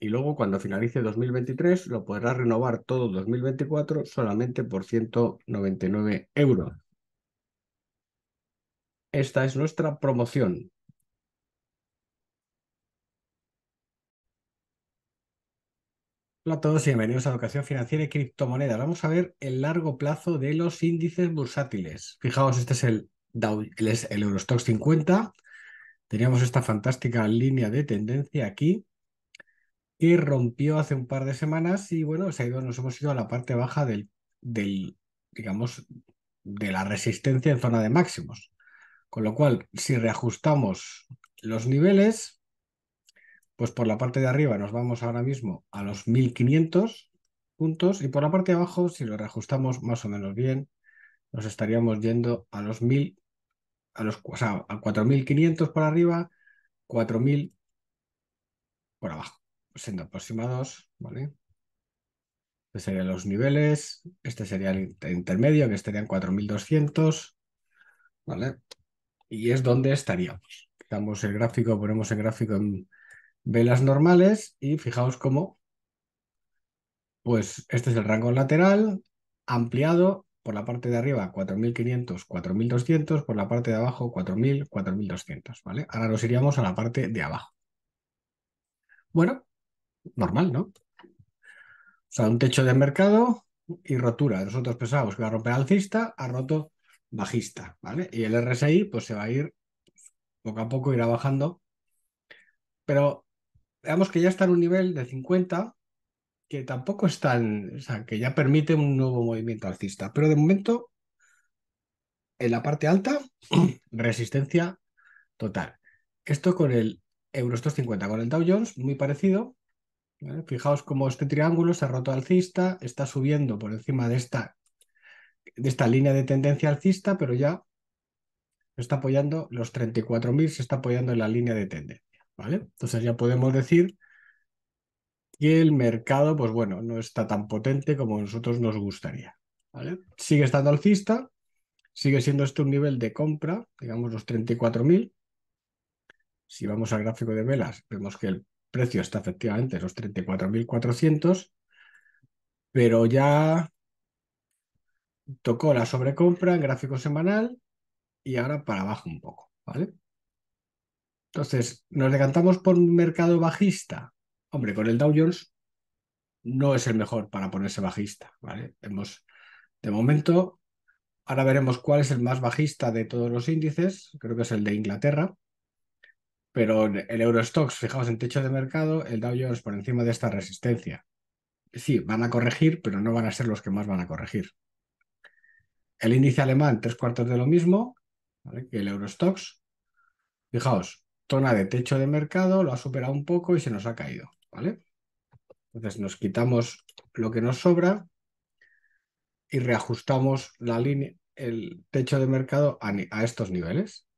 y luego cuando finalice 2023 lo podrás renovar todo 2024 solamente por 199 euros. Esta es nuestra promoción. Hola a todos y bienvenidos a Educación Financiera y Criptomonedas. Vamos a ver el largo plazo de los índices bursátiles. Fijaos, este es el, Dow, este el Eurostox 50. Teníamos esta fantástica línea de tendencia aquí, y rompió hace un par de semanas y bueno, se ha ido, nos hemos ido a la parte baja del, del, digamos, de la resistencia en zona de máximos. Con lo cual, si reajustamos los niveles, pues por la parte de arriba nos vamos ahora mismo a los 1500 puntos y por la parte de abajo, si lo reajustamos más o menos bien, nos estaríamos yendo a los 1000, a los a 4500 por arriba, 4000 por abajo siendo aproximados, ¿vale? Este serían los niveles, este sería el intermedio, que estarían 4200, ¿vale? Y es donde estaríamos. Quitamos el gráfico, ponemos el gráfico en velas normales y fijaos cómo, pues este es el rango lateral ampliado por la parte de arriba 4500, 4200, por la parte de abajo 4000, 4200, ¿vale? Ahora nos iríamos a la parte de abajo. Bueno, normal, ¿no? O sea, un techo de mercado y rotura. Nosotros pensábamos que va a romper alcista, ha roto bajista, ¿vale? Y el RSI pues se va a ir poco a poco irá bajando. Pero veamos que ya está en un nivel de 50 que tampoco es tan, o sea, que ya permite un nuevo movimiento alcista. Pero de momento, en la parte alta, resistencia total. Esto con el Euro 50, con el Dow Jones, muy parecido. Fijaos cómo este triángulo se ha roto alcista, está subiendo por encima de esta, de esta línea de tendencia alcista, pero ya está apoyando los 34.000, se está apoyando en la línea de tendencia. ¿vale? Entonces ya podemos decir que el mercado, pues bueno, no está tan potente como nosotros nos gustaría. Sigue estando alcista, sigue siendo este un nivel de compra, digamos los 34.000. Si vamos al gráfico de velas, vemos que el precio está efectivamente esos 34.400, pero ya tocó la sobrecompra en gráfico semanal y ahora para abajo un poco, ¿vale? Entonces, nos decantamos por un mercado bajista. Hombre, con el Dow Jones no es el mejor para ponerse bajista, ¿vale? Hemos, de momento, ahora veremos cuál es el más bajista de todos los índices, creo que es el de Inglaterra, pero el Eurostox, fijaos en techo de mercado, el Dow Jones por encima de esta resistencia. Sí, van a corregir, pero no van a ser los que más van a corregir. El índice alemán, tres cuartos de lo mismo que el Eurostox. Fijaos, zona de techo de mercado, lo ha superado un poco y se nos ha caído. ¿vale? Entonces nos quitamos lo que nos sobra y reajustamos la línea, el techo de mercado a estos niveles.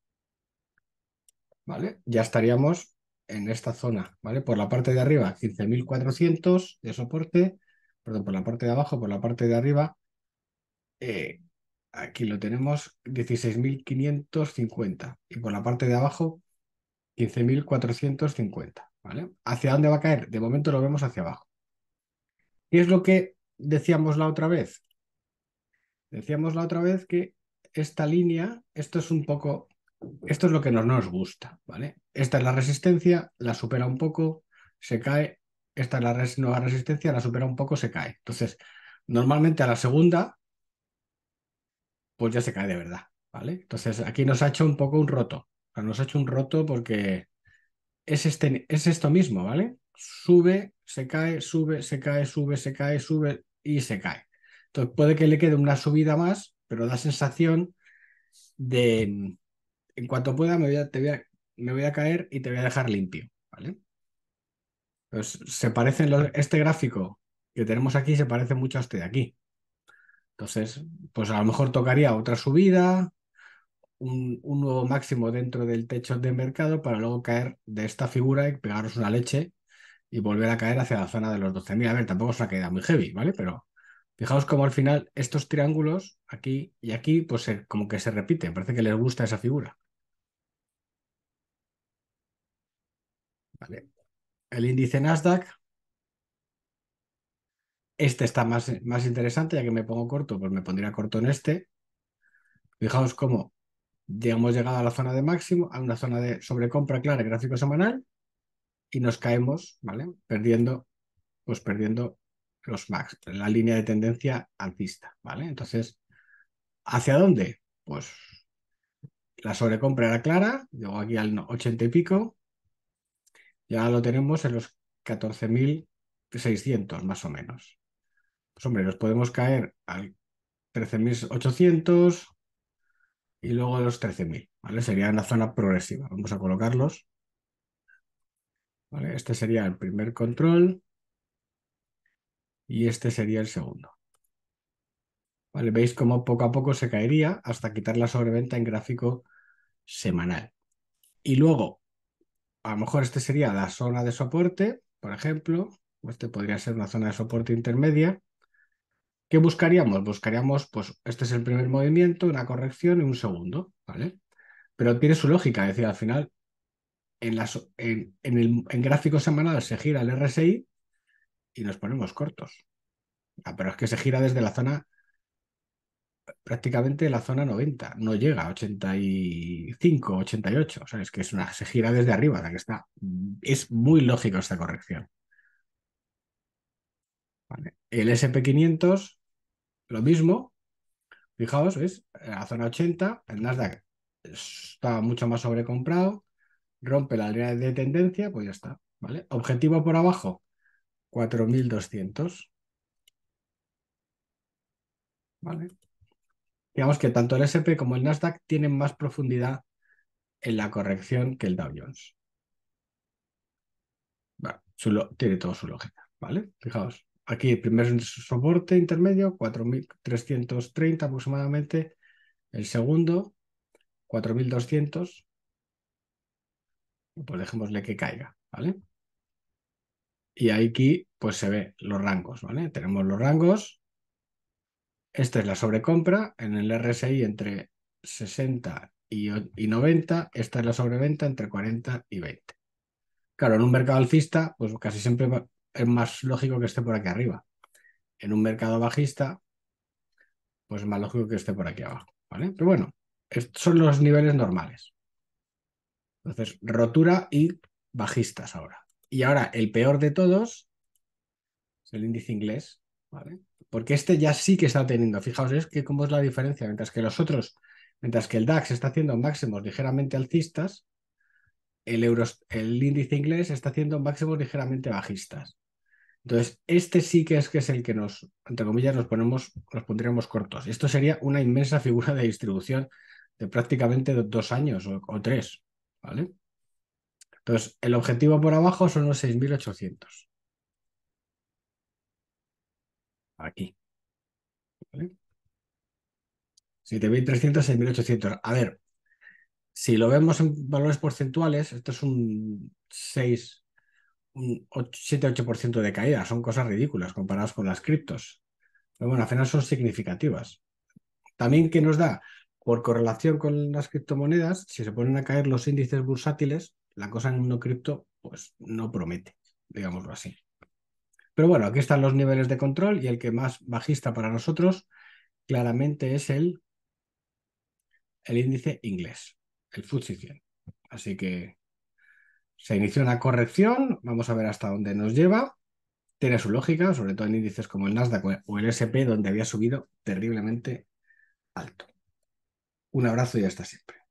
Ya estaríamos en esta zona, ¿vale? Por la parte de arriba, 15.400 de soporte, perdón, por la parte de abajo, por la parte de arriba, eh, aquí lo tenemos 16.550 y por la parte de abajo 15.450, ¿vale? ¿Hacia dónde va a caer? De momento lo vemos hacia abajo. Y es lo que decíamos la otra vez. Decíamos la otra vez que esta línea, esto es un poco esto es lo que no nos gusta, ¿vale? Esta es la resistencia, la supera un poco, se cae. Esta es la nueva resistencia, la supera un poco, se cae. Entonces, normalmente a la segunda, pues ya se cae de verdad, ¿vale? Entonces, aquí nos ha hecho un poco un roto. nos ha hecho un roto porque es, este, es esto mismo, ¿vale? Sube, se cae, sube, se cae, sube, se cae, sube y se cae. Entonces, puede que le quede una subida más, pero da sensación de, en cuanto pueda me voy a, te voy a, caer y te voy a dejar limpio, ¿vale? Pues se parecen este gráfico que tenemos aquí se parece mucho a este de aquí. Entonces, pues a lo mejor tocaría otra subida, un, nuevo máximo dentro del techo de mercado para luego caer de esta figura y pegaros una leche y volver a caer hacia la zona de los 12.000. A ver, tampoco es una caída muy heavy, ¿vale? Pero fijaos como al final estos triángulos aquí y aquí, pues como que se repiten, parece que les gusta esa figura. Vale. El índice Nasdaq. Este está más, más interesante, ya que me pongo corto, pues me pondría corto en este. Fijaos cómo hemos llegado a la zona de máximo, a una zona de sobrecompra clara, gráfico semanal, y nos caemos, ¿vale? Perdiendo, pues perdiendo los max, la línea de tendencia alcista, ¿vale? Entonces, ¿hacia dónde? Pues la sobrecompra era clara, llegó aquí al 80 y pico, ya lo tenemos en los 14.600 más o menos. Pues hombre, nos podemos caer al 13.800 y luego a los 13.000, ¿vale? Sería en la zona progresiva. Vamos a colocarlos. ¿Vale? Este sería el primer control y este sería el segundo. ¿Vale? Veis cómo poco a poco se caería hasta quitar la sobreventa en gráfico semanal. Y luego, a lo mejor este sería la zona de soporte, por ejemplo, este podría ser una zona de soporte intermedia. ¿Qué buscaríamos? Buscaríamos, pues, este es el primer movimiento, una corrección y un segundo, ¿vale? Pero tiene su lógica, es decir, al final, en, la, en, en, el, en gráfico semanal se gira el RSI y nos ponemos cortos. Ah, pero es que se gira desde la zona prácticamente la zona 90, no llega a 85, 88, o sea, es que es una, se gira desde arriba, que está, es muy lógico esta corrección. El SP500, lo mismo, fijaos, ¿ves? La zona 80, el Nasdaq está mucho más sobrecomprado, rompe la línea de tendencia, pues ya está, ¿vale? Objetivo por abajo, 4200. ¿Vale? digamos que tanto el SP como el Nasdaq tienen más profundidad en la corrección que el Dow Jones. tiene todo su lógica, ¿vale? Fijaos, aquí el primer soporte intermedio, 4.330 aproximadamente, el segundo, 4.200, pues dejémosle que caiga, ¿vale? Y aquí pues se ve los rangos, ¿vale? Tenemos los rangos esta es la sobrecompra en el RSI entre 60 y, 90. Esta es la sobreventa entre 40 y 20. Claro, en un mercado alcista, pues casi siempre es más lógico que esté por aquí arriba. En un mercado bajista, pues es más lógico que esté por aquí abajo. Pero bueno, estos son los niveles normales. Entonces, rotura y bajistas ahora. Y ahora, el peor de todos es el índice inglés, porque este ya sí que está teniendo. Fijaos, es que cómo es la diferencia. Mientras que los otros, mientras que el DAX está haciendo máximos ligeramente alcistas, el, el índice inglés está haciendo máximos ligeramente bajistas. Entonces, este sí que es que es el que nos, entre comillas, nos ponemos, nos pondríamos cortos. Esto sería una inmensa figura de distribución de prácticamente dos años o, tres, Entonces, el objetivo por abajo son los 6.800. aquí. 7.300, 6.800. A ver, si lo vemos en valores porcentuales, esto es un 6, un 7-8% de caída. Son cosas ridículas comparadas con las criptos. Pero bueno, al final son significativas. También que nos da, por correlación con las criptomonedas, si se ponen a caer los índices bursátiles, la cosa en mundo cripto pues no promete, digámoslo así. Pero bueno, aquí están los niveles de control y el que más bajista para nosotros claramente es el, el índice inglés, el FTSE 100. Así que se inició una corrección, vamos a ver hasta dónde nos lleva. Tiene su lógica, sobre todo en índices como el Nasdaq o el SP, donde había subido terriblemente alto. Un abrazo y hasta siempre.